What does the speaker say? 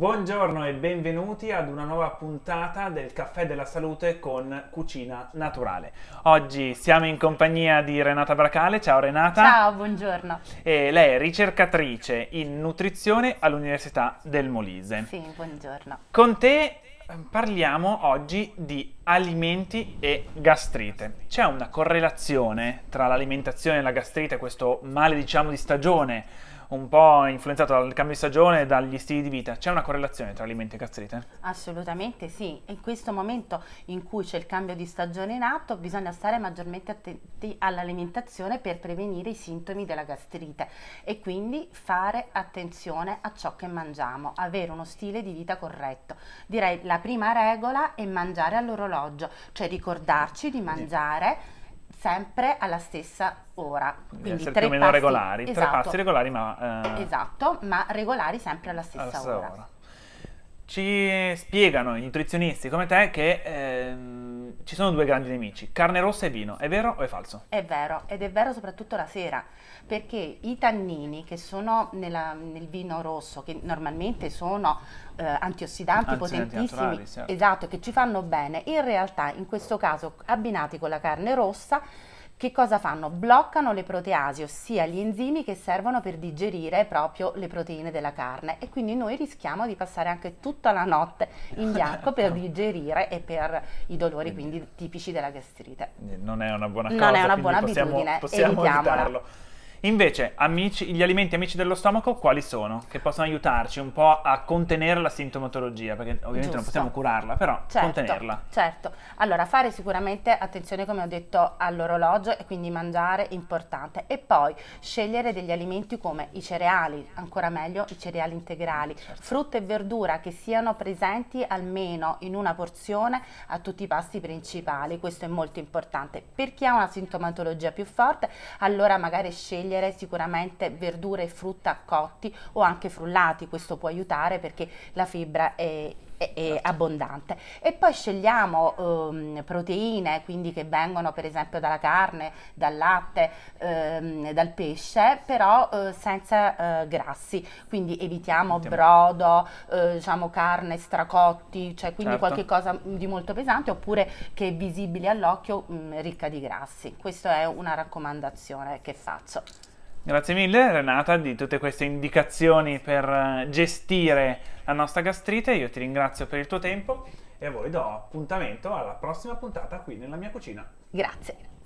Buongiorno e benvenuti ad una nuova puntata del Caffè della Salute con Cucina Naturale. Oggi siamo in compagnia di Renata Bracale. Ciao Renata. Ciao, buongiorno. E lei è ricercatrice in nutrizione all'Università del Molise. Sì, buongiorno. Con te ehm, parliamo oggi di alimenti e gastrite. C'è una correlazione tra l'alimentazione e la gastrite, questo male diciamo di stagione? un po' influenzato dal cambio di stagione e dagli stili di vita. C'è una correlazione tra alimenti e gastrite? Assolutamente sì, in questo momento in cui c'è il cambio di stagione in atto bisogna stare maggiormente attenti all'alimentazione per prevenire i sintomi della gastrite e quindi fare attenzione a ciò che mangiamo, avere uno stile di vita corretto. Direi la prima regola è mangiare all'orologio, cioè ricordarci di mangiare sempre alla stessa ora. Quindi tre più o meno passi, regolari, esatto. tre passi regolari ma... Eh, esatto, ma regolari sempre alla stessa, alla stessa ora. ora. Ci spiegano i nutrizionisti come te che... Ehm, ci sono due grandi nemici, carne rossa e vino, è vero o è falso? È vero, ed è vero soprattutto la sera, perché i tannini che sono nella, nel vino rosso, che normalmente sono eh, antiossidanti, potentissimi, certo. esatto, che ci fanno bene, in realtà in questo caso abbinati con la carne rossa, che cosa fanno? Bloccano le proteasi, ossia gli enzimi che servono per digerire proprio le proteine della carne e quindi noi rischiamo di passare anche tutta la notte in bianco per certo. digerire e per i dolori quindi, quindi tipici della gastrite. Non è una buona cosa, non è una buona possiamo, abitudine, possiamo evitamolo. evitarlo. Invece, amici, gli alimenti amici dello stomaco quali sono? Che possono aiutarci un po' a contenere la sintomatologia, perché ovviamente Giusto. non possiamo curarla, però certo, contenerla. Certo, allora fare sicuramente attenzione come ho detto all'orologio e quindi mangiare è importante e poi scegliere degli alimenti come i cereali, ancora meglio i cereali integrali, certo. frutta e verdura che siano presenti almeno in una porzione a tutti i pasti principali, questo è molto importante. Per chi ha una sintomatologia più forte, allora magari scegliere scegliere sicuramente verdure e frutta cotti o anche frullati, questo può aiutare perché la fibra è e, e certo. abbondante. E poi scegliamo um, proteine, quindi che vengono per esempio dalla carne, dal latte, um, dal pesce, però uh, senza uh, grassi, quindi evitiamo Ultimo. brodo, uh, diciamo carne stracotti, cioè quindi certo. qualche cosa di molto pesante oppure che è visibile all'occhio um, ricca di grassi. Questa è una raccomandazione che faccio. Grazie mille Renata di tutte queste indicazioni per eh, gestire la nostra gastrite, io ti ringrazio per il tuo tempo e a voi do appuntamento alla prossima puntata qui nella mia cucina. Grazie.